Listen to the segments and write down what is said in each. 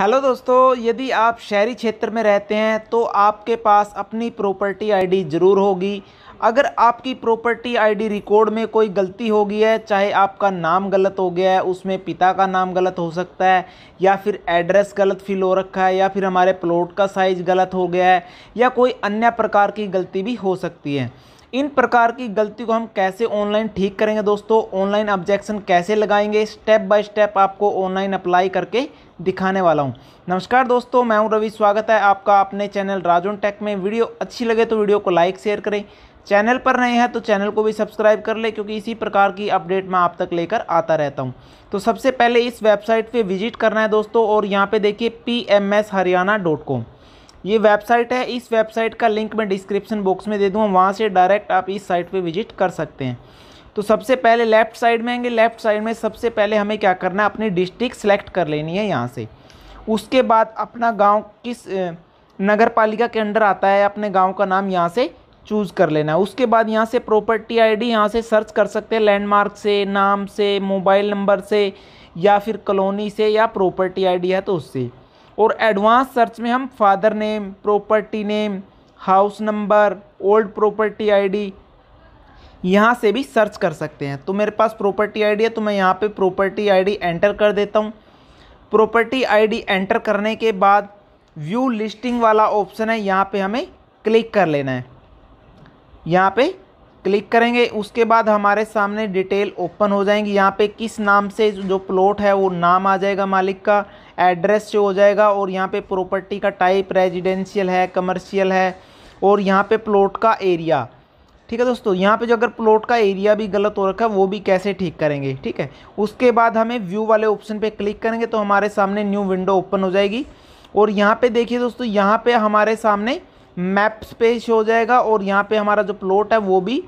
hello दोस्तों यदि आप शहरी क्षेत्र में रहते हैं तो आपके पास अपनी प्रॉपर्टी आईडी ज़रूर होगी अगर आपकी प्रॉपर्टी आईडी रिकॉर्ड में कोई गलती हो गई है चाहे आपका नाम गलत हो गया है उसमें पिता का नाम गलत हो सकता है या फिर एड्रेस गलत फिल हो रखा है या फिर हमारे प्लॉट का साइज़ गलत हो गया है या कोई अन्य प्रकार की गलती भी हो सकती है इन प्रकार की गलती को हम कैसे ऑनलाइन ठीक करेंगे दोस्तों ऑनलाइन ऑब्जेक्शन कैसे लगाएंगे स्टेप बाय स्टेप आपको ऑनलाइन अप्लाई करके दिखाने वाला हूं नमस्कार दोस्तों मैं हूं रवि स्वागत है आपका अपने चैनल राजोन टेक में वीडियो अच्छी लगे तो वीडियो को लाइक शेयर करें चैनल पर नए हैं तो चैनल को भी सब्सक्राइब कर ले क्योंकि इसी प्रकार की अपडेट मैं आप तक लेकर आता रहता हूं तो सबसे पहले इस वेबसाइट पे विजिट करना है दोस्तों और यहां पे देखिए P M S Haryana dot com ये वेबसाइट है इस वेबसाइट का लिंक मैं डिस्क्रिप्शन बॉक्स में दे दूँगा वहाँ से डायरेक्ट आप इस साइट पर विजिट कर सकते हैं तो सबसे पहले लेफ़्ट साइड में आएंगे लेफ़्ट साइड में सबसे पहले हमें क्या करना है अपनी डिस्ट्रिक्ट सेलेक्ट कर लेनी है यहाँ से उसके बाद अपना गाँव किस नगर पालिका के अंडर आता है अपने गाँव का नाम यहाँ से चूज़ कर लेना है उसके बाद यहाँ से प्रॉपर्टी आईडी डी यहाँ से सर्च कर सकते हैं लैंडमार्क से नाम से मोबाइल नंबर से या फिर कलोनी से या प्रॉपर्टी आईडी है तो उससे और एडवांस सर्च में हम father name property name house number old property ID यहाँ से भी सर्च कर सकते हैं तो मेरे पास प्रॉपर्टी आईडी है तो मैं यहाँ पे प्रॉपर्टी आईडी एंटर कर देता हूँ प्रॉपर्टी आईडी एंटर करने के बाद व्यू लिस्टिंग वाला ऑप्शन है यहाँ पे हमें क्लिक कर लेना है यहाँ पे क्लिक करेंगे उसके बाद हमारे सामने डिटेल ओपन हो जाएंगी यहाँ पे किस नाम से जो प्लॉट है वो नाम आ जाएगा मालिक का एड्रेस जो हो जाएगा और यहाँ पे प्रॉपर्टी का टाइप रेजिडेंशियल है कमर्शियल है और यहाँ पे प्लॉट का एरिया ठीक है दोस्तों यहाँ पे जो अगर प्लॉट का एरिया भी गलत हो रखा है वो भी कैसे ठीक करेंगे ठीक है उसके बाद हमें व्यू वाले ऑप्शन पर क्लिक करेंगे तो हमारे सामने न्यू विंडो ओपन हो जाएगी और यहाँ पर देखिए दोस्तों यहाँ पर हमारे सामने मैप्स पे शो हो जाएगा और यहाँ पे हमारा जो प्लॉट है वो भी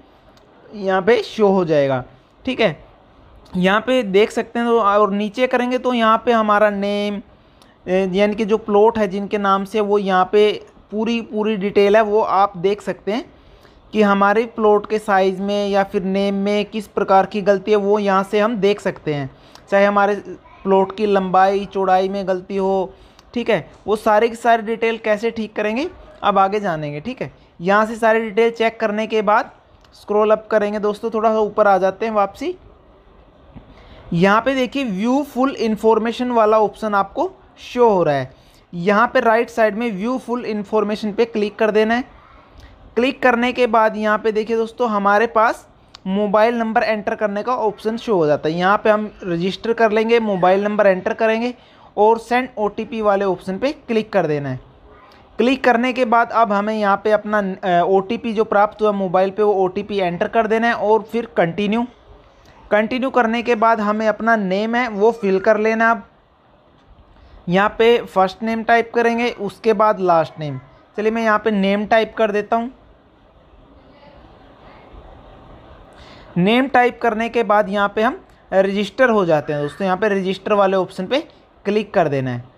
यहाँ पे शो हो जाएगा ठीक है यहाँ पे देख सकते हैं तो और नीचे करेंगे तो यहाँ पे हमारा नेम यानी कि जो प्लॉट है जिनके नाम से वो यहाँ पे पूरी पूरी डिटेल है वो आप देख सकते हैं कि हमारे प्लॉट के साइज़ में या फिर नेम में किस प्रकार की गलती है वो यहाँ से हम देख सकते हैं चाहे हमारे प्लॉट की लंबाई चौड़ाई में गलती हो ठीक है वो सारे की सारी डिटेल कैसे ठीक करेंगे अब आगे जानेंगे ठीक है यहाँ से सारे डिटेल चेक करने के बाद स्क्रॉल अप करेंगे दोस्तों थोड़ा सा ऊपर आ जाते हैं वापसी यहाँ पे देखिए व्यू फुल इन्फॉर्मेशन वाला ऑप्शन आपको शो हो रहा है यहाँ पे राइट साइड में व्यू फुल इन्फॉर्मेशन पे क्लिक कर देना है क्लिक करने के बाद यहाँ पे देखिए दोस्तों हमारे पास मोबाइल नंबर एंटर करने का ऑप्शन शो हो जाता है यहाँ पे हम रजिस्टर कर लेंगे मोबाइल नंबर एंटर करेंगे और सेंड ओ वाले ऑप्शन पर क्लिक कर देना है क्लिक करने के बाद अब हमें यहाँ पे अपना ओ जो प्राप्त हुआ मोबाइल पे वो ओ एंटर कर देना है और फिर कंटिन्यू कंटिन्यू करने के बाद हमें अपना नेम है वो फिल कर लेना अब यहाँ पे फर्स्ट नेम टाइप करेंगे उसके बाद लास्ट नेम चलिए मैं यहाँ पे नेम टाइप कर देता हूँ नेम टाइप करने के बाद यहाँ पे हम रजिस्टर हो जाते हैं दोस्तों यहाँ पे रजिस्टर वाले ऑप्शन पे क्लिक कर देना है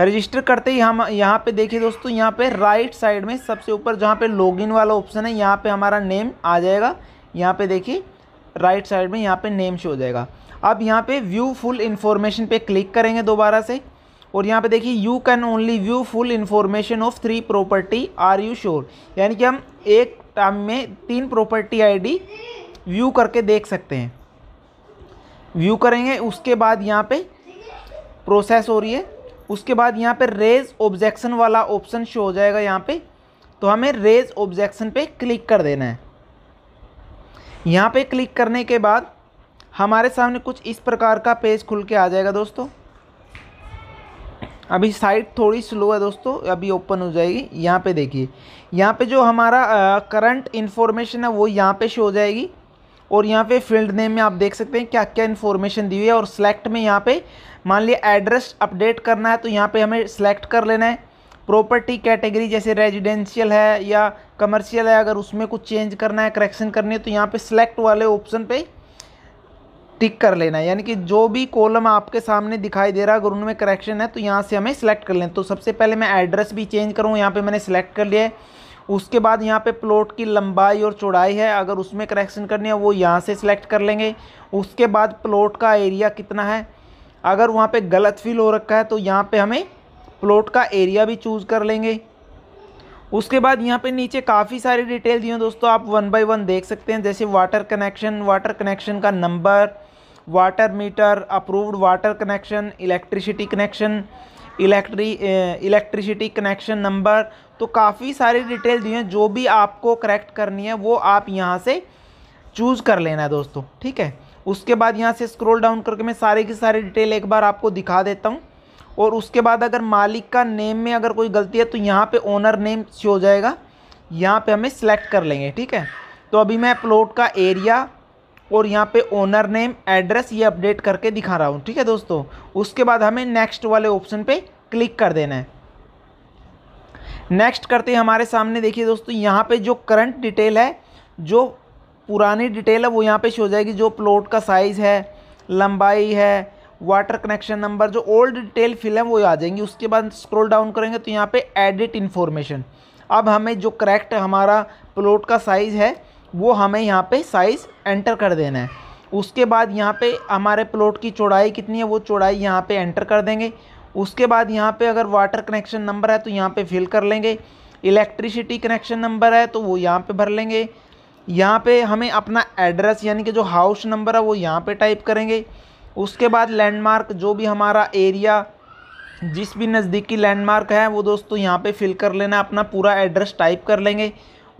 रजिस्टर करते ही हम यहाँ पे देखिए दोस्तों यहाँ पे राइट साइड में सबसे ऊपर जहाँ पे लॉगिन वाला ऑप्शन है यहाँ पे हमारा नेम आ जाएगा यहाँ पे देखिए राइट साइड में यहाँ पे नेम शो हो जाएगा अब यहाँ पे व्यू फुल इन्फॉर्मेशन पे क्लिक करेंगे दोबारा से और यहाँ पे देखिए you can only view full information of three property are you sure यानी कि हम एक टाइम में तीन प्रॉपर्टी आई व्यू करके देख सकते हैं व्यू करेंगे उसके बाद यहाँ पर प्रोसेस हो रही है उसके बाद यहाँ पर रेज ऑब्जेक्शन वाला ऑप्शन शो हो जाएगा यहाँ पे तो हमें रेज ऑब्जेक्शन पे क्लिक कर देना है यहाँ पे क्लिक करने के बाद हमारे सामने कुछ इस प्रकार का पेज खुल के आ जाएगा दोस्तों अभी साइट थोड़ी स्लो है दोस्तों अभी ओपन हो जाएगी यहाँ पे देखिए यहाँ पे जो हमारा करंट इन्फॉर्मेशन है वो यहाँ पे शो हो जाएगी और यहाँ पे फील्ड नेम में आप देख सकते हैं क्या क्या इन्फॉर्मेशन दी हुई है और सेलेक्ट में यहाँ पे मान लिया एड्रेस अपडेट करना है तो यहाँ पे हमें सेलेक्ट कर लेना है प्रॉपर्टी कैटेगरी जैसे रेजिडेंशियल है या कमर्शियल है अगर उसमें कुछ चेंज करना है करेक्शन करनी है तो यहाँ पे सिलेक्ट वाले ऑप्शन पे टिक कर लेना है यानी कि जो भी कॉलम आपके सामने दिखाई दे रहा है अगर उनमें करेक्शन है तो यहाँ से हमें सेलेक्ट कर लेना तो सबसे पहले मैं एड्रेस भी चेंज करूँ यहाँ पर मैंने सेलेक्ट कर लिया है उसके बाद यहाँ पे प्लॉट की लंबाई और चौड़ाई है अगर उसमें करेक्शन करनी है वो यहाँ से सिलेक्ट कर लेंगे उसके बाद प्लॉट का एरिया कितना है अगर वहाँ पे गलत फील हो रखा है तो यहाँ पे हमें प्लॉट का एरिया भी चूज़ कर लेंगे उसके बाद यहाँ पे नीचे काफ़ी सारी डिटेल दी हैं दोस्तों आप वन बाई वन देख सकते हैं जैसे वाटर कनेक्शन वाटर कनेक्शन का number water meter approved water connection electricity connection इलेक्ट्री इलेक्ट्रिसिटी कनेक्शन नंबर तो काफ़ी सारी डिटेल दी हैं जो भी आपको करेक्ट करनी है वो आप यहाँ से चूज़ कर लेना है दोस्तों ठीक है उसके बाद यहाँ से स्क्रॉल डाउन करके मैं सारे की सारी डिटेल एक बार आपको दिखा देता हूँ और उसके बाद अगर मालिक का नेम में अगर कोई गलती है तो यहाँ पे ओनर नेम शो हो जाएगा यहाँ पे हमें सेलेक्ट कर लेंगे ठीक है तो अभी मैं प्लॉट का एरिया और यहाँ पे ओनर नेम एड्रेस ये अपडेट करके दिखा रहा हूँ ठीक है दोस्तों उसके बाद हमें नेक्स्ट वाले ऑप्शन पर क्लिक कर देना है नेक्स्ट करते हैं हमारे सामने देखिए दोस्तों यहाँ पे जो करंट डिटेल है जो पुरानी डिटेल है वो यहाँ पे शो हो जाएगी जो प्लॉट का साइज़ है लंबाई है वाटर कनेक्शन नंबर जो ओल्ड डिटेल फिल है वो आ जाएंगी उसके बाद स्क्रॉल डाउन करेंगे तो यहाँ पे एडिट इन्फॉर्मेशन अब हमें जो करेक्ट हमारा प्लॉट का साइज़ है वो हमें यहाँ पर साइज़ एंटर कर देना है उसके बाद यहाँ पर हमारे प्लॉट की चौड़ाई कितनी है वो चौड़ाई यहाँ पर एंटर कर देंगे उसके बाद यहाँ पे अगर वाटर कनेक्शन नंबर है तो यहाँ पे फिल कर लेंगे इलेक्ट्रिसिटी कनेक्शन नंबर है तो वो यहाँ पे भर लेंगे यहाँ पे हमें अपना एड्रेस यानी कि जो हाउस नंबर है वो यहाँ पे टाइप करेंगे उसके बाद लैंडमार्क जो भी हमारा एरिया जिस भी नज़दीकी लैंडमार्क है वो दोस्तों यहाँ पर फिल कर लेना अपना पूरा एड्रेस टाइप कर लेंगे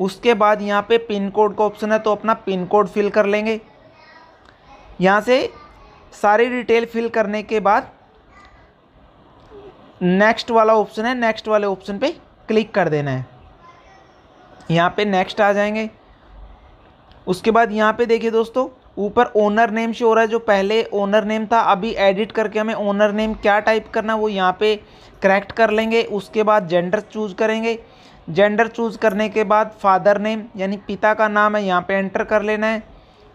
उसके बाद यहाँ पर पिन कोड का ऑप्शन है तो अपना पिन कोड फिल कर लेंगे यहाँ से सारी डिटेल फिल करने के बाद नेक्स्ट वाला ऑप्शन है नेक्स्ट वाले ऑप्शन पे क्लिक कर देना है यहाँ पे नेक्स्ट आ जाएंगे उसके बाद यहाँ पे देखिए दोस्तों ऊपर ओनर नेम शो हो रहा है जो पहले ओनर नेम था अभी एडिट करके हमें ओनर नेम क्या टाइप करना वो यहाँ पे करेक्ट कर लेंगे उसके बाद जेंडर चूज़ करेंगे जेंडर चूज़ करने के बाद फादर नेम यानी पिता का नाम है यहाँ पे एंटर कर लेना है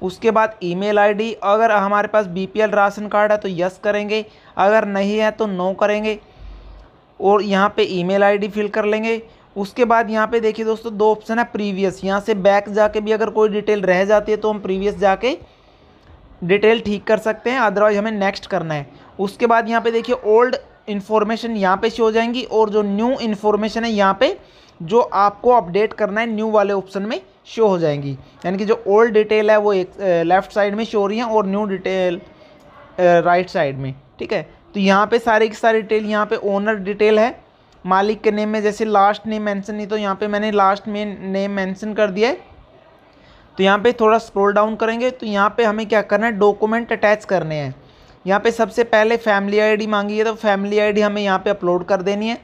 उसके बाद ईमेल आईडी अगर हमारे पास बीपीएल राशन कार्ड है तो यस करेंगे अगर नहीं है तो नो करेंगे और यहाँ पे ईमेल आईडी फिल कर लेंगे उसके बाद यहाँ पे देखिए दोस्तों दो ऑप्शन है प्रीवियस यहाँ से बैक जाके भी अगर कोई डिटेल रह जाती है तो हम प्रीवियस जाके डिटेल ठीक कर सकते हैं अदरवाइज हमें नेक्स्ट करना है उसके बाद यहाँ पे देखिए ओल्ड इन्फॉर्मेशन यहाँ पे शो हो जाएंगी और जो न्यू इन्फॉर्मेशन है यहाँ पे जो आपको अपडेट करना है न्यू वाले ऑप्शन में शो हो जाएंगी यानी कि जो ओल्ड डिटेल है वो एक लेफ़्ट eh, साइड में शो हो रही है और न्यू डिटेल राइट साइड में ठीक है तो यहाँ पे सारे की सारी डिटेल यहाँ पे ओनर डिटेल है मालिक के नेम में जैसे लास्ट नेम मेंशन नहीं तो यहाँ पे मैंने लास्ट में नेम मेंशन कर दिया है तो यहाँ पे थोड़ा स्क्रॉल डाउन करेंगे तो यहाँ पे हमें क्या करना है डॉक्यूमेंट अटैच करने हैं यहाँ पे सबसे पहले फैमिली आईडी मांगी है तो फैमिली आईडी हमें यहाँ पे अपलोड कर देनी है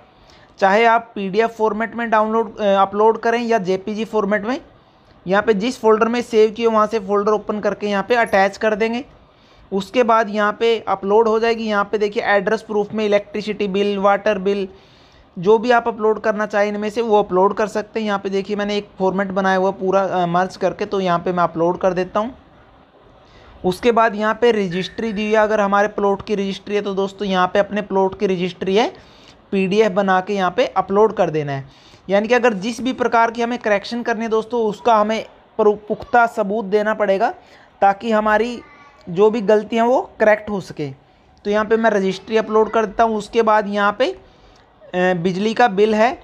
चाहे आप पीडीएफ फॉर्मेट में डाउनलोड अपलोड करें या जे फॉर्मेट में यहाँ पर जिस फोल्डर में सेव किए वहाँ से फोल्डर ओपन करके यहाँ पर अटैच कर देंगे उसके बाद यहाँ पे अपलोड हो जाएगी यहाँ पे देखिए एड्रेस प्रूफ में इलेक्ट्रिसिटी बिल वाटर बिल जो भी आप अपलोड करना चाहें इनमें से वो अपलोड कर सकते हैं यहाँ पे देखिए मैंने एक फॉर्मेट बनाया हुआ पूरा मर्ज करके तो यहाँ पे मैं अपलोड कर देता हूँ उसके बाद यहाँ पे रजिस्ट्री दी है अगर हमारे प्लॉट की रजिस्ट्री है तो दोस्तों यहाँ पे अपने प्लॉट की रजिस्ट्री है पीडीएफ बना के यहाँ पे अपलोड कर देना है यानी कि अगर जिस भी प्रकार की हमें करेक्शन करनी है दोस्तों उसका हमें पुख्ता सबूत देना पड़ेगा ताकि हमारी जो भी गलती हैं वो करेक्ट हो सके तो यहाँ पे मैं रजिस्ट्री अपलोड कर देता हूँ उसके बाद यहाँ पे बिजली का बिल है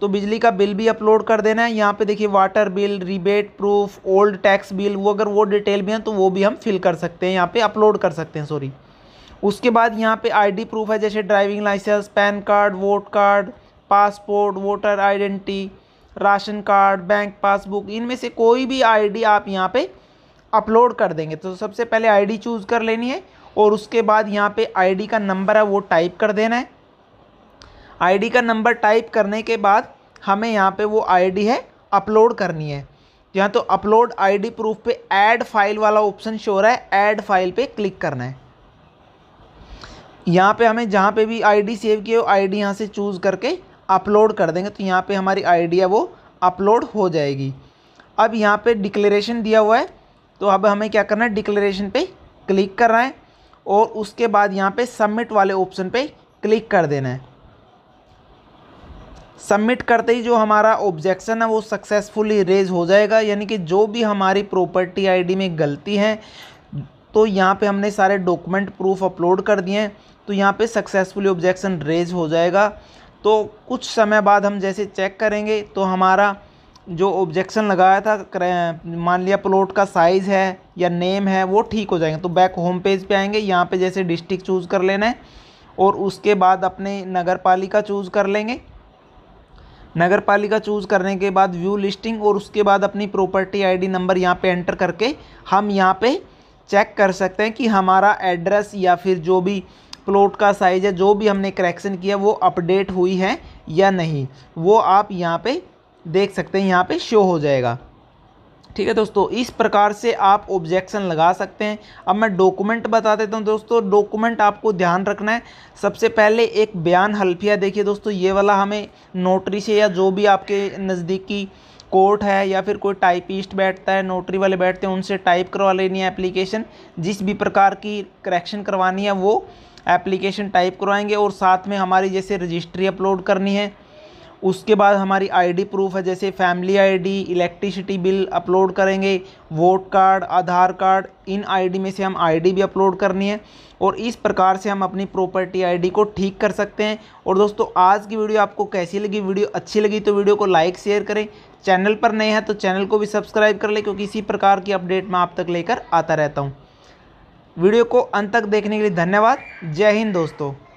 तो बिजली का बिल भी अपलोड कर देना है यहाँ पे देखिए water bill rebate proof old tax bill वो अगर वो डिटेल भी हैं तो वो भी हम फिल कर सकते हैं यहाँ पे अपलोड कर सकते हैं सॉरी उसके बाद यहाँ पे आईडी प्रूफ है जैसे driving licence PAN card vote card passport voter identity ration card bank passbook इनमें से कोई भी आईडी आप यहाँ पे अपलोड कर देंगे तो सबसे पहले आईडी चूज़ कर लेनी है और उसके बाद यहाँ पे आईडी का नंबर है वो टाइप कर देना है आईडी का नंबर टाइप करने के बाद हमें यहाँ पे वो आईडी है अपलोड करनी है यहाँ तो अपलोड आईडी प्रूफ पे ऐड फाइल वाला ऑप्शन शो रहा है ऐड फाइल पे क्लिक करना है यहाँ पे हमें जहाँ पे भी आईडी सेव किए हो डी यहाँ से चूज़ करके अपलोड कर देंगे तो यहाँ पर हमारी डी है वो अपलोड हो जाएगी अब यहाँ पर डिक्लेरेशन दिया हुआ है तो अब हमें क्या करना है डिक्लेरेशन पे क्लिक करना है और उसके बाद यहाँ पे सबमिट वाले ऑप्शन पे क्लिक कर देना है सबमिट करते ही जो हमारा ऑब्जेक्शन है वो सक्सेसफुली रेज हो जाएगा यानी कि जो भी हमारी प्रॉपर्टी आईडी में गलती है तो यहाँ पे हमने सारे डॉक्यूमेंट प्रूफ अपलोड कर दिए हैं तो यहाँ पे सक्सेसफुली ऑब्जेक्शन रेज हो जाएगा तो कुछ समय बाद हम जैसे चेक करेंगे तो हमारा जो ऑब्जेक्शन लगाया था मान लिया प्लॉट का साइज़ है या नेम है वो ठीक हो जाएंगे तो बैक होम पेज पे आएंगे यहाँ पे जैसे डिस्ट्रिक्ट चूज़ कर लेना है और उसके बाद अपने नगर पालिका चूज़ कर लेंगे नगर पालिका चूज़ करने के बाद व्यू लिस्टिंग और उसके बाद अपनी प्रॉपर्टी आईडी नंबर यहाँ पे एंटर करके हम यहाँ पे चेक कर सकते हैं कि हमारा एड्रेस या फिर जो भी प्लॉट का साइज़ है जो भी हमने करेक्शन किया वो अपडेट हुई है या नहीं वो आप यहाँ पे देख सकते हैं यहाँ पे शो हो जाएगा ठीक है दोस्तों इस प्रकार से आप ऑब्जेक्शन लगा सकते हैं अब मैं डॉक्यूमेंट बता देता हूँ दोस्तों डॉक्यूमेंट आपको ध्यान रखना है सबसे पहले एक बयान हल्फिया देखिए दोस्तों ये वाला हमें नोटरी से या जो भी आपके नज़दीकी कोर्ट है या फिर कोई टाइपिस्ट बैठता है नोटरी वाले बैठते हैं उनसे टाइप करवा लेनी है एप्लीकेशन जिस भी प्रकार की करेक्शन करवानी है वो एप्लीकेशन टाइप करवाएंगे और साथ में हमारी जैसे रजिस्ट्री अपलोड करनी है उसके बाद हमारी आईडी प्रूफ है जैसे family ID electricity bill upload करेंगे वोट कार्ड आधार कार्ड इन आईडी में से हम आईडी भी अपलोड करनी है और इस प्रकार से हम अपनी प्रॉपर्टी आईडी को ठीक कर सकते हैं और दोस्तों आज की वीडियो आपको कैसी लगी वीडियो अच्छी लगी तो वीडियो को लाइक शेयर करें चैनल पर नए हैं तो चैनल को भी सब्सक्राइब कर लें क्योंकि इसी प्रकार की अपडेट मैं आप तक लेकर आता रहता हूँ वीडियो को अंत तक देखने के लिए धन्यवाद जय हिंद दोस्तों